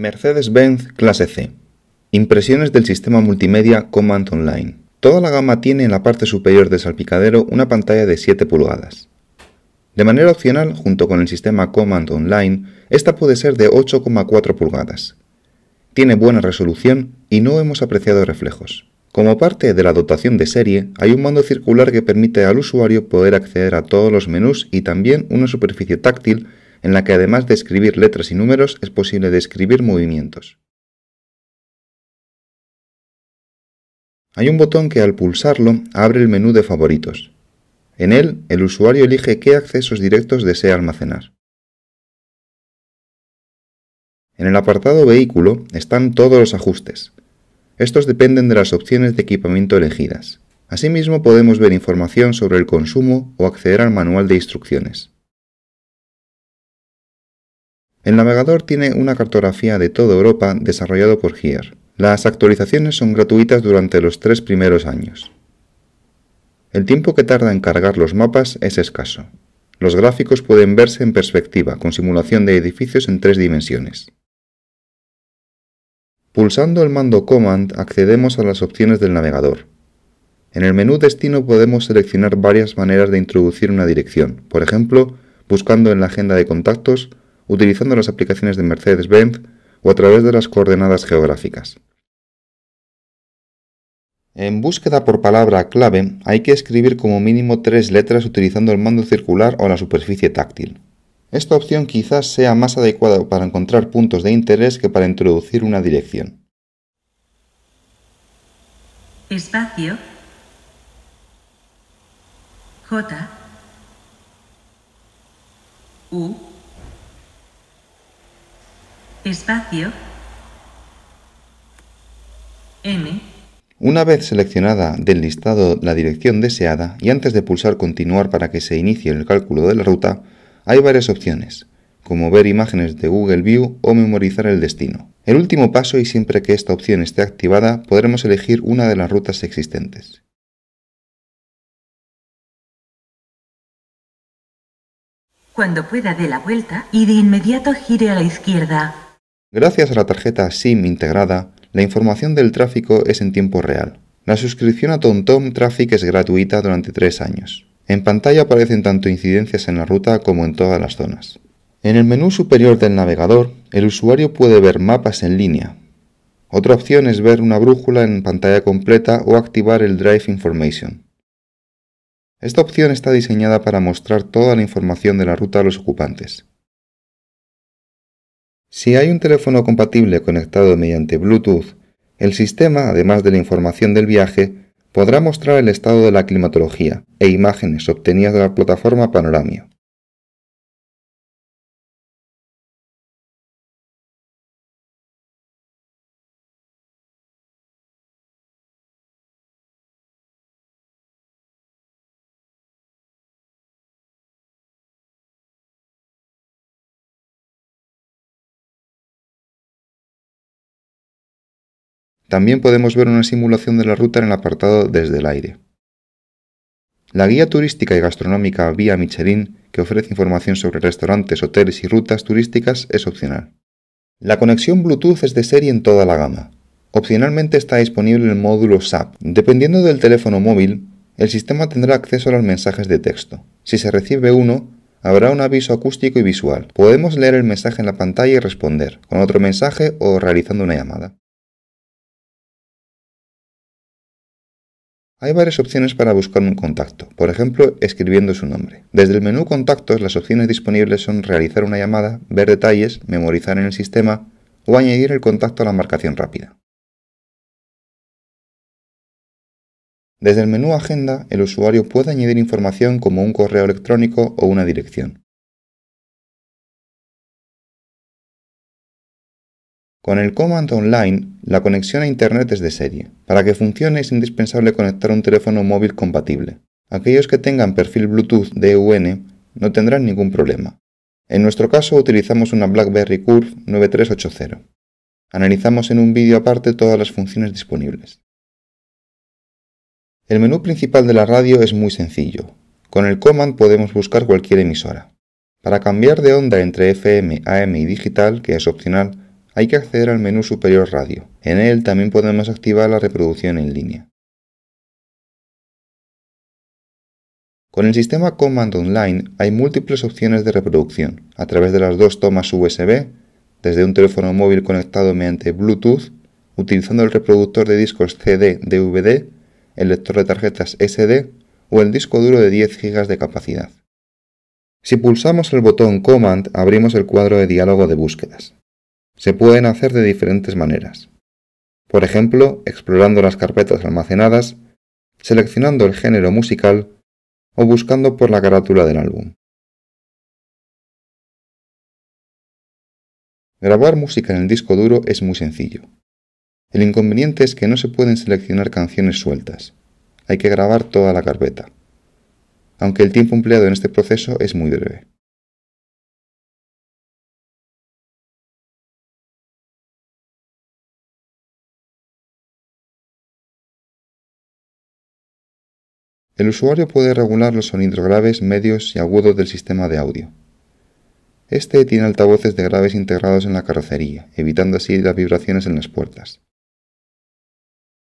Mercedes-Benz Clase C. Impresiones del sistema multimedia Command Online. Toda la gama tiene en la parte superior del salpicadero una pantalla de 7 pulgadas. De manera opcional, junto con el sistema Command Online, esta puede ser de 8,4 pulgadas. Tiene buena resolución y no hemos apreciado reflejos. Como parte de la dotación de serie, hay un mando circular que permite al usuario poder acceder a todos los menús y también una superficie táctil en la que además de escribir letras y números es posible describir movimientos. Hay un botón que al pulsarlo abre el menú de favoritos. En él, el usuario elige qué accesos directos desea almacenar. En el apartado Vehículo están todos los ajustes. Estos dependen de las opciones de equipamiento elegidas. Asimismo podemos ver información sobre el consumo o acceder al manual de instrucciones. El navegador tiene una cartografía de toda Europa desarrollado por GIER. Las actualizaciones son gratuitas durante los tres primeros años. El tiempo que tarda en cargar los mapas es escaso. Los gráficos pueden verse en perspectiva con simulación de edificios en tres dimensiones. Pulsando el mando Command accedemos a las opciones del navegador. En el menú Destino podemos seleccionar varias maneras de introducir una dirección, por ejemplo, buscando en la agenda de contactos utilizando las aplicaciones de Mercedes-Benz o a través de las coordenadas geográficas. En búsqueda por palabra clave hay que escribir como mínimo tres letras utilizando el mando circular o la superficie táctil. Esta opción quizás sea más adecuada para encontrar puntos de interés que para introducir una dirección. Espacio J U espacio M. Una vez seleccionada del listado la dirección deseada y antes de pulsar continuar para que se inicie el cálculo de la ruta, hay varias opciones, como ver imágenes de Google View o memorizar el destino. El último paso y siempre que esta opción esté activada podremos elegir una de las rutas existentes. Cuando pueda dé la vuelta y de inmediato gire a la izquierda. Gracias a la tarjeta SIM integrada, la información del tráfico es en tiempo real. La suscripción a TomTom Traffic es gratuita durante tres años. En pantalla aparecen tanto incidencias en la ruta como en todas las zonas. En el menú superior del navegador, el usuario puede ver mapas en línea. Otra opción es ver una brújula en pantalla completa o activar el Drive Information. Esta opción está diseñada para mostrar toda la información de la ruta a los ocupantes. Si hay un teléfono compatible conectado mediante Bluetooth, el sistema, además de la información del viaje, podrá mostrar el estado de la climatología e imágenes obtenidas de la plataforma Panoramio. También podemos ver una simulación de la ruta en el apartado Desde el aire. La guía turística y gastronómica Vía Michelin, que ofrece información sobre restaurantes, hoteles y rutas turísticas, es opcional. La conexión Bluetooth es de serie en toda la gama. Opcionalmente está disponible el módulo SAP. Dependiendo del teléfono móvil, el sistema tendrá acceso a los mensajes de texto. Si se recibe uno, habrá un aviso acústico y visual. Podemos leer el mensaje en la pantalla y responder, con otro mensaje o realizando una llamada. Hay varias opciones para buscar un contacto, por ejemplo, escribiendo su nombre. Desde el menú Contactos, las opciones disponibles son realizar una llamada, ver detalles, memorizar en el sistema o añadir el contacto a la marcación rápida. Desde el menú Agenda, el usuario puede añadir información como un correo electrónico o una dirección. Con el Command Online, la conexión a Internet es de serie. Para que funcione es indispensable conectar un teléfono móvil compatible. Aquellos que tengan perfil Bluetooth DUN e no tendrán ningún problema. En nuestro caso utilizamos una BlackBerry Curve 9380. Analizamos en un vídeo aparte todas las funciones disponibles. El menú principal de la radio es muy sencillo. Con el command podemos buscar cualquier emisora. Para cambiar de onda entre FM, AM y digital, que es opcional, hay que acceder al menú superior radio. En él también podemos activar la reproducción en línea. Con el sistema Command Online hay múltiples opciones de reproducción, a través de las dos tomas USB, desde un teléfono móvil conectado mediante Bluetooth, utilizando el reproductor de discos CD-DVD, el lector de tarjetas SD o el disco duro de 10 GB de capacidad. Si pulsamos el botón Command, abrimos el cuadro de diálogo de búsquedas se pueden hacer de diferentes maneras. Por ejemplo, explorando las carpetas almacenadas, seleccionando el género musical o buscando por la carátula del álbum. Grabar música en el disco duro es muy sencillo. El inconveniente es que no se pueden seleccionar canciones sueltas. Hay que grabar toda la carpeta. Aunque el tiempo empleado en este proceso es muy breve. El usuario puede regular los sonidos graves, medios y agudos del sistema de audio. Este tiene altavoces de graves integrados en la carrocería, evitando así las vibraciones en las puertas.